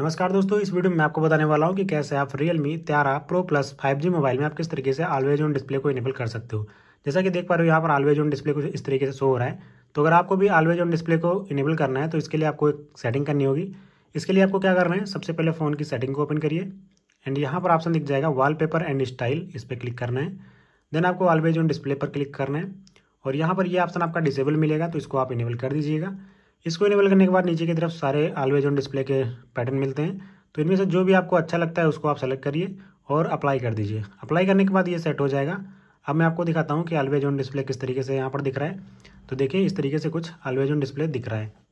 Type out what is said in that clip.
नमस्कार दोस्तों इस वीडियो में मैं आपको बताने वाला हूँ कि कैसे आप रियलमी त्यारा प्रो प्लस 5G मोबाइल में आप किस तरीके से ऑलवेज ऑन डिस्प्ले को इनेबल कर सकते हो जैसा कि देख पा रहे हो यहाँ पर ऑलवेज ऑन डिस्प्ले कुछ इस तरीके से शो हो रहा है तो अगर आपको भी ऑलवेज ऑन डिस्प्ले को इनेबल करना है तो इसके लिए आपको एक सेटिंग करनी होगी इसके लिए आपको क्या करना है सबसे पहले फ़ोन की सेटिंग को ओपन करिए एंड यहाँ पर ऑप्शन दिख जाएगा वाल एंड स्टाइल इस पर क्लिक करना है देन आपको ऑलवेज ऑन डिस्प्ले पर क्लिक करना है और यहाँ पर यह ऑप्शन आपका डिसेबल मिलेगा तो इसको आप इनेबल कर दीजिएगा इसको इनेबल करने के बाद नीचे की तरफ सारे ऑलवेज ऑन डिस्प्ले के पैटर्न मिलते हैं तो इनमें से जो भी आपको अच्छा लगता है उसको आप सेलेक्ट करिए और अप्लाई कर दीजिए अप्लाई करने के बाद ये सेट हो जाएगा अब मैं आपको दिखाता हूँ कि ऑलवेज ऑन डिस्प्ले किस तरीके से यहाँ पर दिख रहा है तो देखिए इस तरीके से कुछ ऑलवेज ऑन डिस्प्ले दिख रहा है